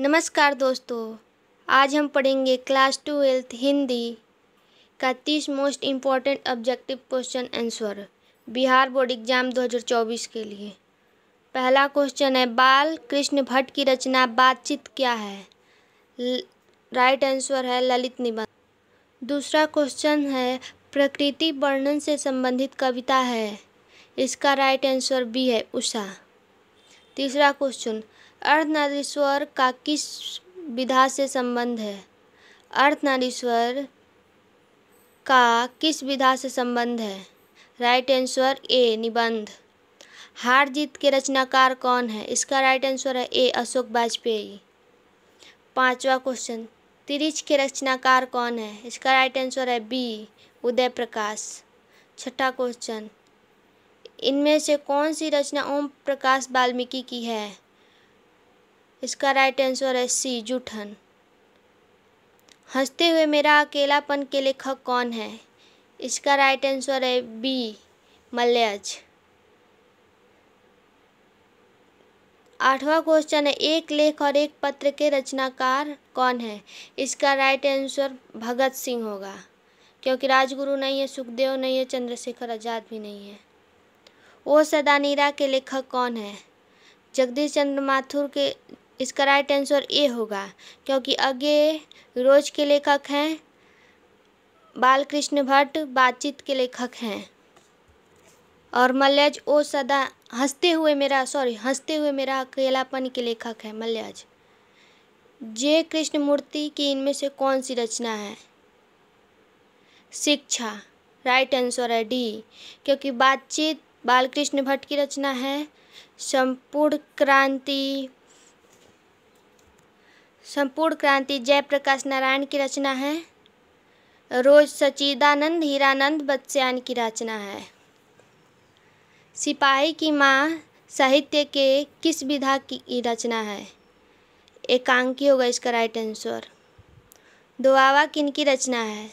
नमस्कार दोस्तों आज हम पढ़ेंगे क्लास ट्वेल्थ हिंदी का तीस most important objective question answer Bihar board exam 2024 के लिए पहला क्वेश्चन है बाल कृष्ण भट्ट की रचना बातचीत क्या है राइट आंसर है ललित निबंध दूसरा क्वेश्चन है प्रकृति वर्णन से संबंधित कविता है इसका राइट आंसर बी है उषा तीसरा क्वेश्चन अर्धनारीश्वर का किस विधा से संबंध है अर्धनारीश्वर का किस विधा से संबंध है राइट आंसर ए निबंध हार जीत के रचनाकार कौन है इसका राइट आंसर है ए अशोक वाजपेयी पांचवा क्वेश्चन तिरिच के रचनाकार कौन है इसका राइट आंसर है बी उदय प्रकाश छठा क्वेश्चन इनमें से कौन सी रचना ओम प्रकाश वाल्मीकि की है इसका राइट आंसर है सी जूठन हंसते हुए मेरा अकेलापन के लेखक कौन है इसका राइट आंसर है बी मलयज आठवां क्वेश्चन है एक लेख और एक पत्र के रचनाकार कौन है इसका राइट आंसर भगत सिंह होगा क्योंकि राजगुरु नहीं है सुखदेव नहीं है चंद्रशेखर आज़ाद भी नहीं है ओ सदानीरा के लेखक कौन है जगदीश चंद्र माथुर के इसका राइट आंसर ए होगा क्योंकि अगे रोज के लेखक हैं बालकृष्ण भट्ट बातचीत के लेखक हैं और मल्लज ओ सदा हंसते हुए मेरा सॉरी हंसते हुए मेरा अकेलापन के लेखक है मल्लज जे मूर्ति की इनमें से कौन सी रचना है शिक्षा राइट आंसर है डी क्योंकि बातचीत बालकृष्ण भट्ट की रचना है संपूर्ण क्रांति संपूर्ण क्रांति जयप्रकाश नारायण की रचना है रोज सचिदानंद हीरानंद बत्स्यान की रचना है सिपाही की माँ साहित्य के किस विधा की रचना है एकांकी होगा इसका राइट आंसर दुआवा किन की रचना है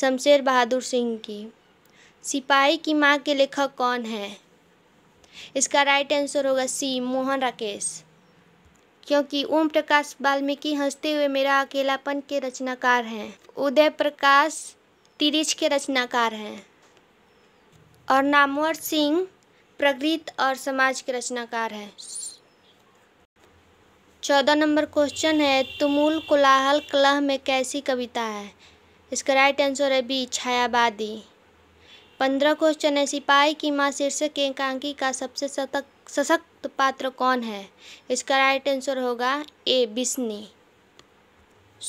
शमशेर बहादुर सिंह की सिपाही की माँ के लेखक कौन है इसका राइट आंसर होगा सी मोहन राकेश क्योंकि ओम प्रकाश वाल्मीकि हंसते हुए मेरा अकेलापन के रचनाकार हैं उदय प्रकाश तिरिच के रचनाकार हैं और नामवर सिंह प्रकृत और समाज के रचनाकार हैं चौदह नंबर क्वेश्चन है तुमुल कोलाहल कलह में कैसी कविता है इसका राइट आंसर है बी छायाबादी पंद्रह क्वेश्चन है सिपाही की माँ शीर्षक एकांकी का सबसे शतक सशक्त पात्र कौन है इसका राइट आंसर होगा ए बिस्नी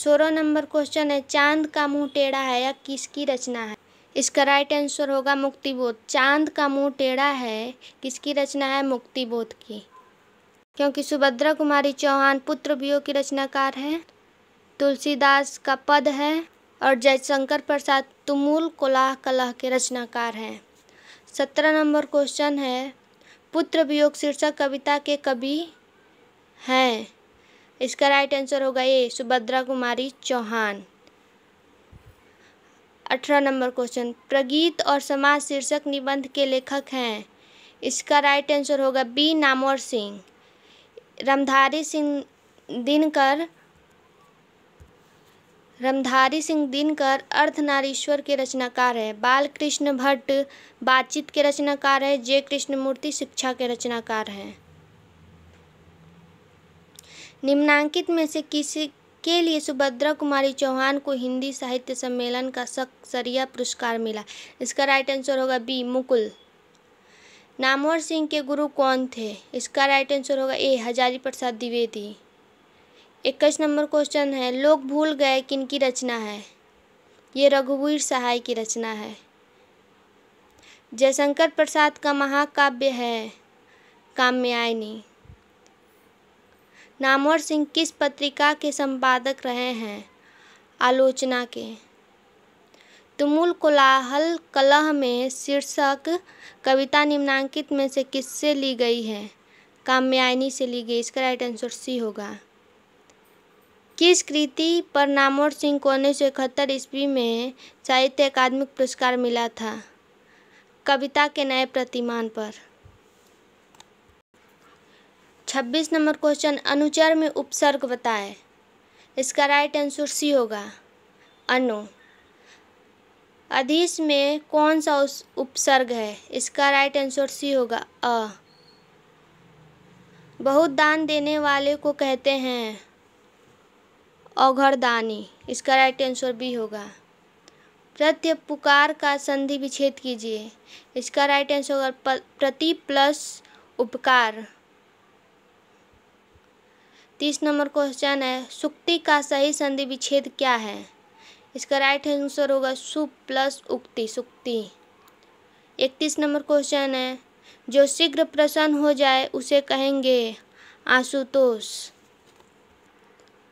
सोलह नंबर क्वेश्चन है चांद का मुंह टेढ़ा है या किसकी रचना है इसका राइट आंसर होगा मुक्तिबोध चांद का मुंह टेढ़ा है किसकी रचना है मुक्तिबोध की क्योंकि सुभद्रा कुमारी चौहान पुत्र वियोग की रचनाकार है तुलसीदास का पद है और जयशंकर प्रसाद तुमुल कोलाह कलह के रचनाकार हैं सत्रह नंबर क्वेश्चन है पुत्र वियोग शीर्षक कविता के कवि हैं इसका राइट आंसर होगा ये सुभद्रा कुमारी चौहान अठारह नंबर क्वेश्चन प्रगीत और समाज शीर्षक निबंध के लेखक हैं इसका राइट आंसर होगा बी नामोर सिंह रामधारी सिंह दिनकर रमधारी सिंह दिनकर अर्धनारीश्वर के रचनाकार है बालकृष्ण भट्ट बातचीत के रचनाकार है जय कृष्णमूर्ति शिक्षा के रचनाकार हैं निम्नांकित में से किसी के लिए सुभद्रा कुमारी चौहान को हिंदी साहित्य सम्मेलन का सक्सरिया पुरस्कार मिला इसका राइट आंसर होगा बी मुकुल नामवर सिंह के गुरु कौन थे इसका राइट आंसर होगा ए हजारी प्रसाद द्विवेदी इक्कीस नंबर क्वेश्चन है लोग भूल गए किन की रचना है ये रघुवीर सहाय की रचना है जयशंकर प्रसाद का महाकाव्य है काम्यायनी नामवर सिंह किस पत्रिका के संपादक रहे हैं आलोचना के तुमुल कोलाहल कलह में शीर्षक कविता निम्नांकित में से किससे ली गई है काम्यायनी से ली गई इसका राइट आंसर सी होगा किस कृति पर नामोर सिंह को उन्नीस सौ इकहत्तर ईस्वी में साहित्य अकादमी पुरस्कार मिला था कविता के नए प्रतिमान पर छब्बीस नंबर क्वेश्चन अनुचर में उपसर्ग बताएं इसका राइट आंसर सी होगा अनु अधिस में कौन सा उपसर्ग है इसका राइट आंसर सी होगा अ बहुत दान देने वाले को कहते हैं औघड़दानी इसका राइट आंसर बी होगा प्रत्य पुकार का संधि विच्छेद कीजिए इसका राइट आंसर होगा प्रति प्लस उपकार तीस नंबर क्वेश्चन है सुक्ति का सही संधि विच्छेद क्या है इसका राइट आंसर होगा सु प्लस उक्ति सुक्ति इकतीस नंबर क्वेश्चन है जो शीघ्र प्रसन्न हो जाए उसे कहेंगे आशुतोष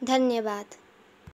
धन्यवाद